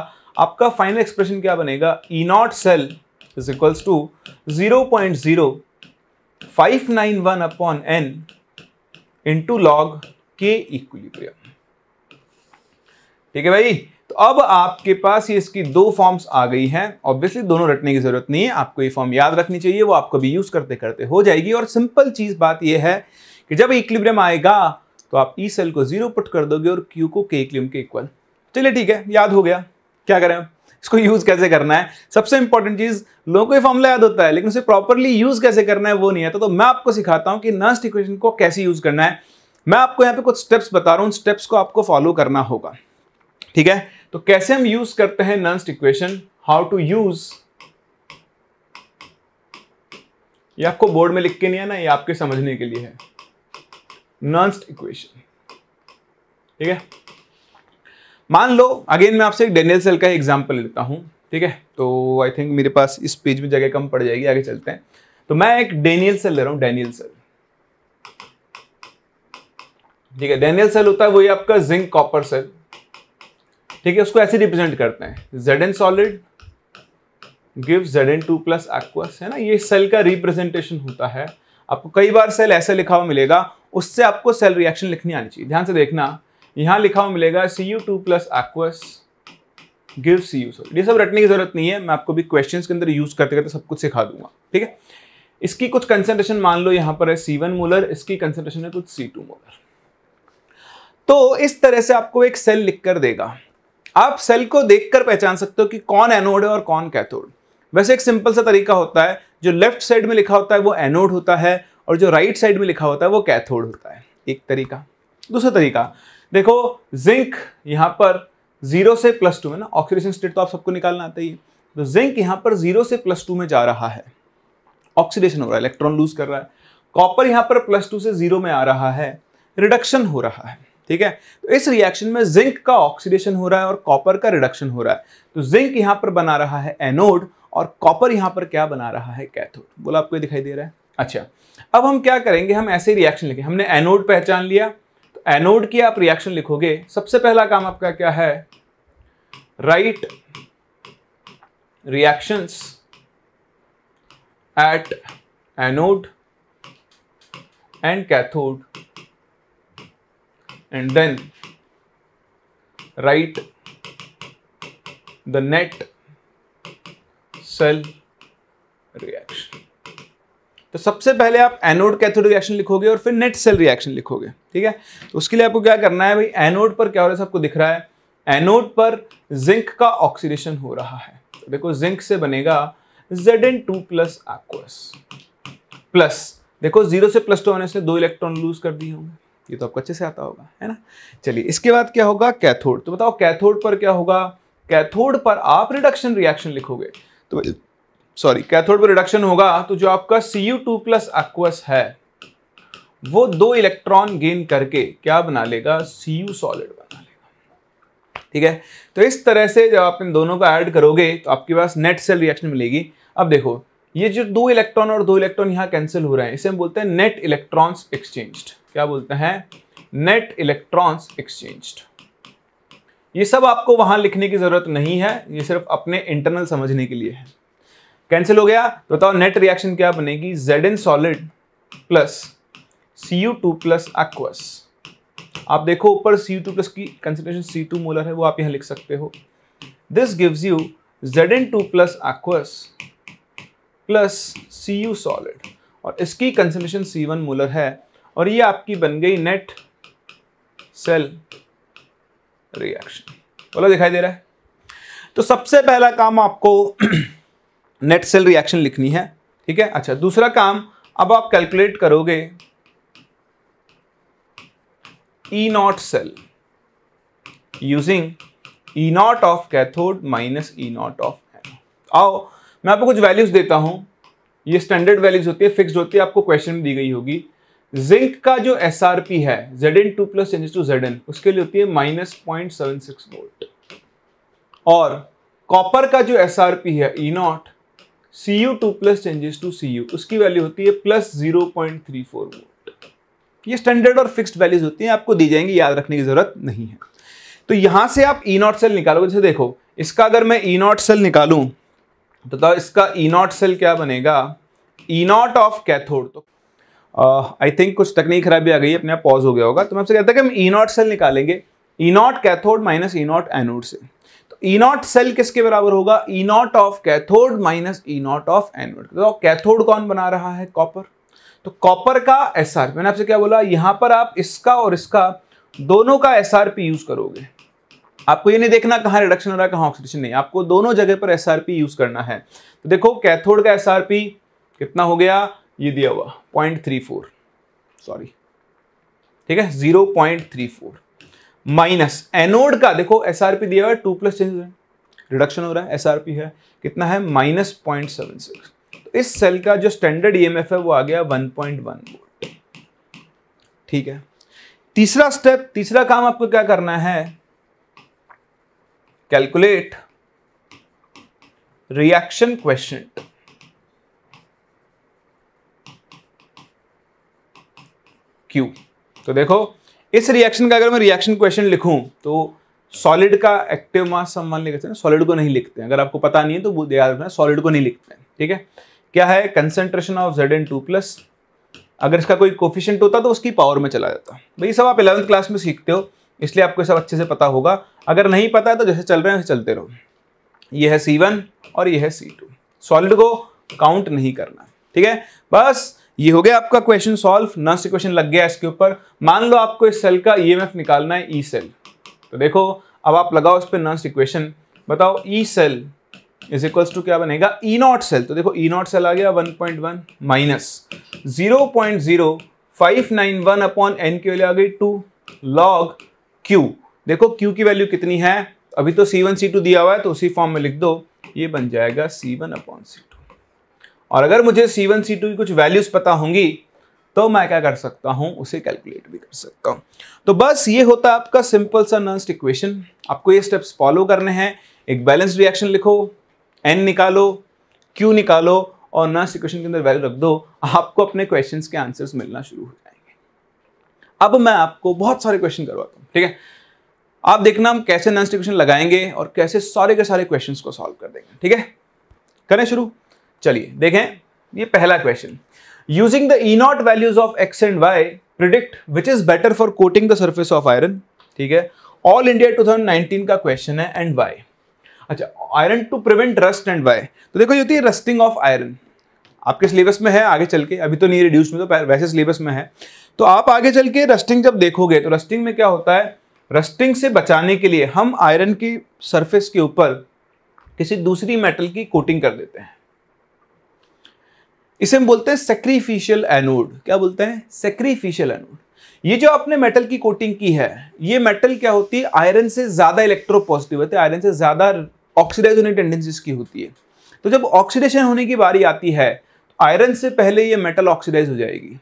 Speaker 1: आपका फाइनल एक्सप्रेशन क्या बनेगा E naught cell is equals to zero point zero five nine one upon N into log K equilibrium ठीक है भाई तो अब आपके पास ये इसकी दो फॉर्म्स आ गई हैं ऑब्वियसली दोनों रटने की जरूरत नहीं है आपको ये फॉर्म याद रखनी चाहिए वो आपको भी यूज करते करते हो जाएगी और सिंपल चीज बात ये है कि जब इक्विलिब्रियम आएगा तो आप ई e सेल को जीरो पुट कर दोगे और क्यू को के इक्लियम के इक्वल चलिए ठीक है याद हो गया क्या करें हम इसको यूज कैसे करना है सबसे इंपॉर्टेंट चीज लोगों को ये याद होता है लेकिन उसे प्रॉपरली यूज कैसे करना है वो नहीं आता तो, तो मैं आपको सिखाता हूं कि नर्स्ट इक्वेशन को कैसे यूज करना है मैं आपको यहां पे कुछ स्टेप्स बता रहा हूं उन स्टेप्स को आपको फॉलो करना होगा ठीक है तो कैसे हम यूज करते हैं Nernst equation how to use ये आपको बोर्ड में लिख के नहीं है ना ये आपके समझने के लिए है नर्स्ट इक्वेशन ठीक है मान लो अगेन मैं आपसे डेनियल सेल का एग्जाम्पल लेता हूं ठीक है तो आई थिंक मेरे पास इस पेज में जगह कम पड़ जाएगी आगे चलते हैं तो मैं एक डेनियल सेल ले रहा हूं डेनियल सेल ठीक है डेनियल सेल होता है वही आपका जिंक कॉपर सेल ठीक है उसको ऐसे रिप्रेजेंट करते हैं Z N solid give Z N two plus aqueous है ना ये सेल का रिप्रेजेंटेशन होता है आपको कई बार सेल ऐसे लिखा हुआ मिलेगा उससे आपको सेल रिएक्शन लिखनी आनी चाहिए ध्यान से देखना यहां लिखा हुआ मिलेगा C U two plus aqueous give C U sol ये सब रटने की जरूरत नहीं है मैं आपको भी क्वेश्चन के अंदर यूज करते करते सब कुछ सिखा दूंगा ठीक है इसकी कुछ कंसेंट्रेशन मान लो यहां पर है सी वन मोलर इसकी कंसेंट्रेशन है कुछ सी टू मोलर तो इस तरह से आपको एक सेल लिख कर देगा आप सेल को देखकर पहचान सकते हो कि कौन एनोड है और कौन कैथोड वैसे एक सिंपल सा तरीका होता है जो लेफ्ट साइड में लिखा होता है वो एनोड होता है और जो राइट साइड में लिखा होता है वो कैथोड होता है एक तरीका दूसरा तरीका देखो जिंक यहाँ पर जीरो से प्लस टू में ना ऑक्सीडेशन स्टेट तो आप सबको निकालना आता ही तो जिंक यहाँ पर जीरो से प्लस टू में जा रहा है ऑक्सीडेशन हो रहा है इलेक्ट्रॉन लूज कर रहा है कॉपर यहाँ पर प्लस टू से जीरो में आ रहा है रिडक्शन हो रहा है ठीक है तो इस रिएक्शन में जिंक का ऑक्सीडेशन हो रहा है और कॉपर का रिडक्शन हो रहा है तो जिंक यहाँ पर बना रहा है एनोड और कॉपर यहाँ पर क्या बना रहा है कैथोड बोला आपको दिखाई दे रहा है अच्छा अब हम क्या करेंगे हम ऐसे रिएक्शन लिखेंगे हमने एनोड पहचान लिया तो एनोड की आप रिएक्शन लिखोगे सबसे पहला काम आपका क्या है write reactions at anode and cathode and then write the net cell reaction तो सबसे पहले आप एनोड कैथोड रिएक्शन लिखोगे और फिर नेट सेल रिएक्शन लिखोगे ठीक है तो उसके लिए आपको क्या करना है भाई एनोड पर क्या हो रहा है सबको दिख रहा है एनोड पर जिंक का ऑक्सीडेशन हो रहा है तो देखो जिंक से बनेगा Z N two plus aqueous plus देखो जीरो से प्लस टू तो होने से दो इलेक्ट्रॉन लूज कर दिए होंगे ये तो आपको अच्छे से आता होगा है ना चलिए इसके बाद क्या होगा कैथोड तो बताओ कैथोड पर क्या होगा कैथोड पर आप रिडक्शन रिएक्शन लिखोगे तो सॉरी कैथोड पर रिडक्शन होगा तो जो आपका C U two plus aqueous है वो दो इलेक्ट्रॉन गेन करके क्या बना लेगा सी यू सॉलिड बना लेगा ठीक है तो इस तरह से जब आप इन दोनों को ऐड करोगे तो आपके पास नेट सेल रिएक्शन मिलेगी अब देखो ये जो दो इलेक्ट्रॉन और दो इलेक्ट्रॉन यहां कैंसिल हो रहे हैं इसे हम बोलते हैं नेट इलेक्ट्रॉन्स एक्सचेंज क्या बोलते हैं नेट इलेक्ट्रॉन्स एक्सचेंज ये सब आपको वहां लिखने की जरूरत नहीं है ये सिर्फ अपने इंटरनल समझने के लिए है कैंसिल हो गया तो बताओ नेट रिएक्शन क्या बनेगी Z N solid plus C U two plus aqueous आप देखो ऊपर सी टू प्लस की कंसेंट्रेशन सी टू मोलर है वो आप यहां लिख सकते हो this gives you Z N two plus aqueous plus C U solid और इसकी कंसेंट्रेशन सी वन मोलर है और ये आपकी बन गई नेट सेल रिएक्शन बोला दिखाई दे रहा है तो सबसे पहला काम आपको नेट सेल रिएक्शन लिखनी है ठीक है अच्छा दूसरा काम अब आप कैलकुलेट करोगे E naught cell using E naught of cathode minus E naught of आओ मैं आपको कुछ वैल्यूज देता हूं ये स्टैंडर्ड वैल्यूज होती है फिक्स्ड होती है आपको क्वेश्चन में दी गई होगी जिंक का जो एस आर पी है Z N two plus to Z N उसके लिए होती है minus point seven six volt और कॉपर का जो एस आर पी है E e naught C U two plus changes to C U उसकी वैल्यू होती है plus zero point three four volt ये स्टैंडर्ड और फिक्स्ड वैल्यूज होती हैं आपको दी जाएंगी याद रखने की जरूरत नहीं है तो यहां से आप ई नॉट सेल निकालोगे जैसे देखो इसका अगर मैं ई नॉट सेल निकालूं तो, तो इसका ई नॉट सेल क्या बनेगा ई नॉट ऑफ कैथोड तो आई थिंक कुछ तकनीक खराबी आ गई है अपने आप पॉज हो गया होगा तो मैं आपसे कहता कि हम ई नॉट सेल निकालेंगे E naught cathode minus E naught anode से ई नॉट सेल किसके बराबर होगा E naught of cathode minus E naught of anode तो कैथोड कौन बना रहा है कॉपर तो कॉपर का एस आर मैंने आपसे क्या बोला यहां पर आप इसका और इसका दोनों का एस आर पी यूज करोगे आपको ये नहीं देखना कहाँ रिडक्शन हो रहा है कहाँ ऑक्सीडेशन नहीं आपको दोनों जगह पर एस आर पी यूज करना है तो देखो कैथोड का एस आर पी कितना हो गया ये दिया हुआ पॉइंट थ्री फोर सॉरी ठीक है zero point three four minus anode का देखो एस दिया हुआ है टू प्लस चेंज रिडक्शन हो रहा है एस है कितना है माइनस पॉइंट सेवन सिक्स तो इस सेल का जो स्टैंडर्ड ई e है वो आ गया वन पॉइंट वन वोल्ट ठीक है तीसरा स्टेप तीसरा काम आपको क्या करना है कैलकुलेट रिएक्शन क्वेश्चन क्यू तो देखो इस रिएक्शन का अगर मैं रिएक्शन क्वेश्चन लिखूँ तो सॉलिड का एक्टिव मास सम्मान मान हैं सॉलिड को नहीं लिखते हैं अगर आपको पता नहीं है तो याद रखना सॉलिड को नहीं लिखते हैं ठीक है क्या है concentration of Z N two plus अगर इसका कोई कोफिशेंट होता तो उसकी पावर में चला जाता भाई सब आप इलेवंथ क्लास में सीखते हो इसलिए आपको सब अच्छे से पता होगा अगर नहीं पता है तो जैसे चल रहे हैं वैसे चलते रहो ये है सी वन और ये है सी टू सॉलिड को काउंट नहीं करना ठीक है बस ये हो गया आपका क्वेश्चन सॉल्व ना से क्वेश्चन लग गया इसके ऊपर मान लो आपको इस सेल का ई निकालना है ई e सेल तो देखो अब आप लगाओ इस पर नर्स इक्वेशन बताओ E cell is equals to क्या बनेगा ई नॉट सेल तो देखो ई नॉट सेल आ गया 1.1 माइनस वन अपॉन एन की वैल्यू आ गई टू लॉग क्यू देखो क्यू की वैल्यू कितनी है अभी तो सी वन सी टू दिया हुआ है तो उसी फॉर्म में लिख दो ये बन जाएगा C one upon C two और अगर मुझे सी वन सी टू की कुछ वैल्यूज़ पता होंगी तो मैं क्या कर सकता हूं उसे कैलकुलेट भी कर सकता हूं तो बस ये होता है आपका सिंपल सा नर्स्ट इक्वेशन आपको ये स्टेप्स फॉलो करने हैं एक बैलेंस रिएक्शन लिखो एन निकालो क्यू निकालो और नर्स्ट इक्वेशन के अंदर वैल्यू रख दो आपको अपने क्वेश्चन के आंसर मिलना शुरू हो जाएंगे अब मैं आपको बहुत सारे क्वेश्चन करवाता हूँ ठीक है आप देखना हम कैसे नर्स्ट इक्वेशन लगाएंगे और कैसे सारे के सारे क्वेश्चन को सॉल्व कर देंगे ठीक है करें शुरू चलिए देखें ये पहला question using the E naught values of X and Y predict which is better for coating the surface of iron ठीक है ऑल इंडिया 2019 का क्वेश्चन है एंड वाई अच्छा iron to prevent rust and Y तो देखो ये रस्टिंग ऑफ आयरन आपके सिलेबस में है आगे चल के अभी तो नहीं रिड्यूस में तो वैसे सिलेबस में है तो आप आगे चल के रस्टिंग जब देखोगे तो रस्टिंग में क्या होता है रस्टिंग से बचाने के लिए हम आयरन की सरफेस के ऊपर किसी दूसरी मेटल की कोटिंग कर देते हैं इसे हम बोलते हैं सेक्रीफिशियल एनोड क्या बोलते हैं सेक्रीफिशियल एनोड ये जो आपने मेटल की कोटिंग की है ये मेटल क्या होती है आयरन से ज़्यादा इलेक्ट्रो पॉजिटिव होते हैं आयरन से ज़्यादा ऑक्सीडाइज होने टेंडेंसीज की होती है तो जब ऑक्सीडेशन होने की बारी आती है तो आयरन से पहले ये मेटल ऑक्सीडाइज हो जाएगी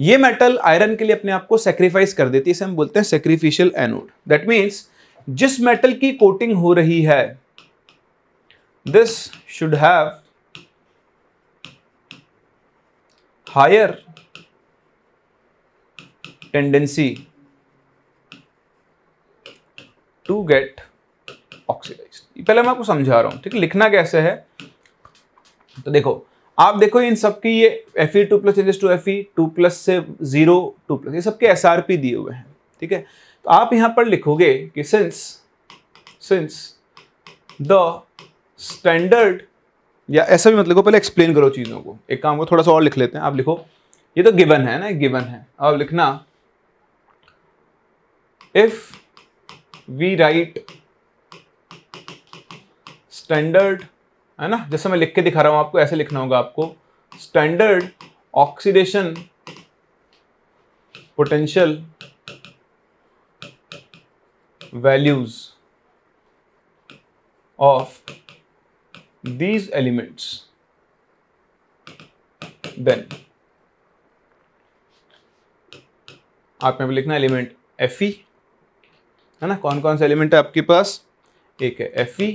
Speaker 1: ये मेटल आयरन के लिए अपने आप को सेक्रीफाइस कर देती है इसे हम बोलते हैं सेक्रीफिशियल एनोड दैट मीन्स जिस मेटल की कोटिंग हो रही है this should have higher tendency to get oxidise पहले मैं आपको समझा रहा हूं ठीक है लिखना कैसे है तो देखो आप देखो इन सब की ये F E two plus changes to F E two plus से जीरो टू प्लस ये सबके एस आर पी दिए हुए हैं ठीक है तो आप यहां पर लिखोगे कि सिंस सिंस द स्टैंडर्ड या ऐसा भी मतलब को पहले एक्सप्लेन करो चीज़ों को एक काम को थोड़ा सा और लिख लेते हैं आप लिखो ये तो गिवन है ना गिवन है अब लिखना इफ वी राइट स्टैंडर्ड है ना जैसे मैं लिख के दिखा रहा हूँ आपको ऐसे लिखना होगा आपको standard oxidation potential values of these elements then आप यहां पे लिखना एलिमेंट एफ ई है ना कौन कौन सा एलिमेंट है आपके पास एक है एफ ई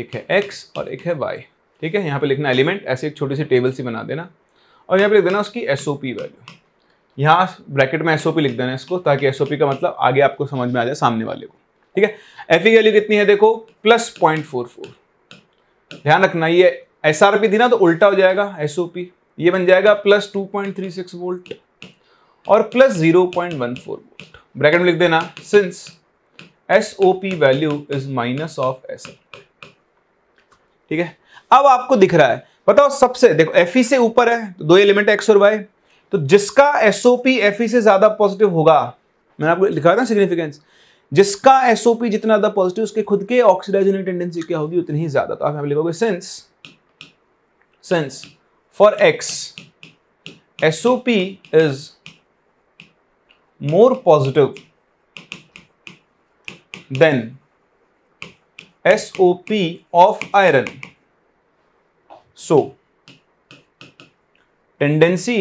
Speaker 1: एक है एक्स और एक है वाई ठीक है यहाँ पे लिखना एलिमेंट ऐसे एक छोटी सी टेबल सी बना देना और यहाँ पे लिख देना उसकी एस ओ पी वैल्यू यहाँ ब्रैकेट में एस ओ पी लिख देना इसको ताकि एस ओ पी का मतलब आगे आपको समझ में आ जाए सामने वाले को ठीक है एफ ई वैल्यू कितनी है देखो प्लस पॉइंट फोर फोर ध्यान रखना ये एस आर पी थी ना तो उल्टा हो जाएगा एस ये बन जाएगा plus two point three six volt और plus zero point one four volt bracket में लिख देना since S O P value is minus of S ठीक है अब आपको दिख रहा है बताओ सबसे देखो एफ e से ऊपर है तो दो एलिमेंट एक्स और वाई तो जिसका एसओपी एफ e से ज्यादा पॉजिटिव होगा मैंने आपको लिखा था सिग्निफिकेंस जिसका एसओपी जितना ज्यादा पॉजिटिव उसके खुद के ऑक्सीडाइजन टेंडेंसी क्या होगी उतनी ही ज्यादा तो आप यहां लिखोगे since since for X SOP is more positive than SOP of iron so tendency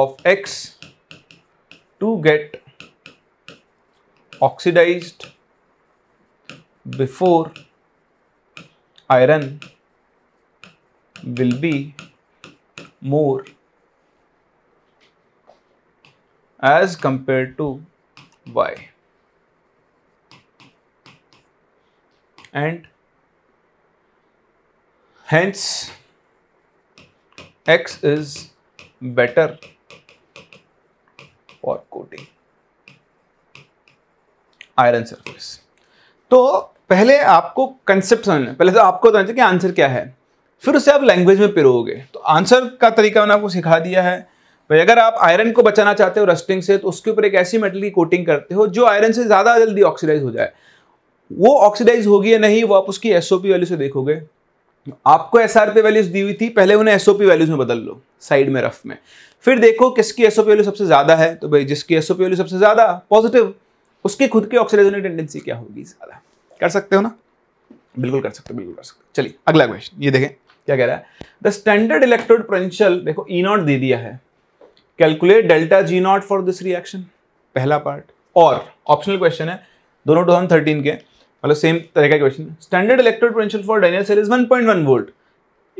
Speaker 1: of X to get oxidized before iron will be more as compared to Y and hence X is better for coating. Iron surface तो पहले आपको कंसेप्ट समझना पहले तो आपको समझना कि आंसर क्या है फिर उसे आप लैंग्वेज में पिरोगे तो आंसर का तरीका मैंने आपको सिखा दिया है भाई अगर आप आयरन को बचाना चाहते हो रस्टिंग से तो उसके ऊपर एक ऐसी मेटल की कोटिंग करते हो जो आयरन से ज़्यादा जल्दी ऑक्सीडाइज हो जाए वो ऑक्सीडाइज होगी या नहीं वो आप उसकी एस वैल्यू से देखोगे आपको एस आर वैल्यूज दी हुई थी पहले उन्हें एस वैल्यूज में बदल लो साइड में रफ में फिर देखो किसकी एस वैल्यू सबसे ज़्यादा है तो भाई जिसकी एस वैल्यू सबसे ज़्यादा पॉजिटिव उसकी खुद की ऑक्सीडेशन की टेंडेंसी क्या होगी ज़्यादा कर सकते हो ना बिल्कुल कर सकते हो बिल्कुल कर सकते हो चलिए अगला क्वेश्चन ये देखें क्या कह रहा है द स्टैंडर्ड इलेक्ट्रोड पोटेंशियल देखो ई नॉट दे दिया है calculate delta G naught for this reaction पहला पार्ट और ऑप्शनल क्वेश्चन है दोनों 2013 के मतलब सेम तरह का question standard electrode potential for Daniell cell is 1.1 volt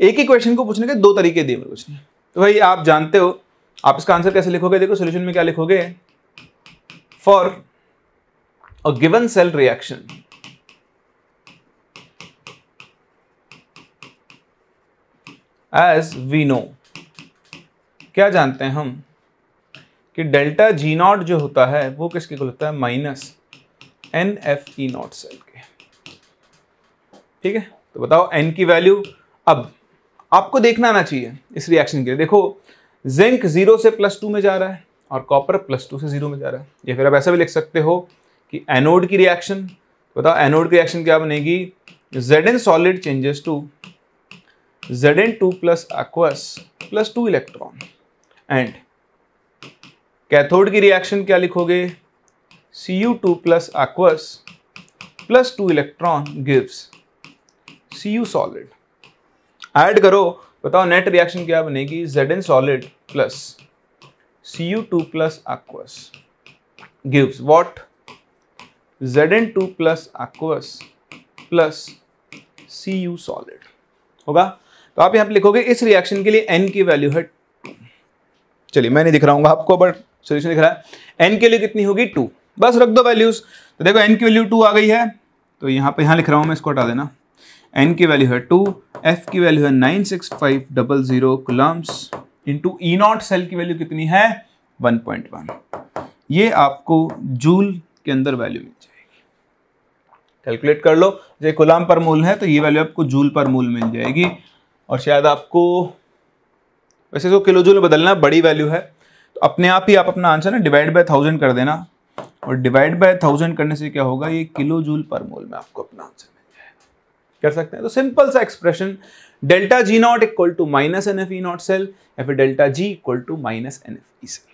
Speaker 1: एक ही क्वेश्चन को पूछने के दो तरीके दिए मेरे क्वेश्चन तो भाई आप जानते हो आप इसका आंसर कैसे लिखोगे देखो सोल्यूशन में क्या लिखोगे for a given cell reaction as we know क्या जानते हैं हम कि डेल्टा जी नॉट जो होता है वो किसके इक्वल होता है minus N F E naught cell के ठीक है तो बताओ एन की वैल्यू अब आपको देखना आना चाहिए इस रिएक्शन के लिए देखो जिंक जीरो से प्लस टू में जा रहा है और कॉपर प्लस टू से जीरो में जा रहा है या फिर आप ऐसा भी लिख सकते हो कि एनोड की रिएक्शन बताओ एनोड की रिएक्शन क्या बनेगी Z N solid changes to Z N two plus aqueous plus two electron and cathode की रिएक्शन क्या लिखोगे C U two plus aqueous plus two electron gives C U solid add करो बताओ नेट रिएक्शन क्या बनेगी Z N solid plus C U two plus aqueous gives what Zn2 plus aqueous plus C U solid होगा तो आप यहाँ पे लिखोगे इस रिएक्शन के लिए n की वैल्यू है चलिए मैं नहीं दिख रहा हूँ आपको बट सोल्यूशन दिख रहा है n के लिए कितनी होगी टू बस रख दो वैल्यूज तो देखो n की वैल्यू टू आ गई है तो यहाँ पे यहाँ लिख रहा हूँ मैं इसको हटा देना n की वैल्यू है टू f की वैल्यू है nine six five double zero coulombs into E naught cell की वैल्यू कितनी है 1.1 ये आपको जूल के अंदर वैल्यू मिल जाए कैलकुलेट कर लो जो गुलाम पर मूल है तो ये वैल्यू आपको जूल पर मूल मिल जाएगी और शायद आपको वैसे तो किलो जूल बदलना बड़ी वैल्यू है तो अपने आप ही आप अपना आंसर ना डिवाइड बाय थाउजेंड कर देना और डिवाइड बाय थाउजेंड करने से क्या होगा ये किलो जूल पर मोल में आपको अपना आंसर मिल जाएगा कर सकते हैं तो सिंपल सा expression delta G naught equal to minus N F E naught cell या फिर delta G equal to minus N F E cell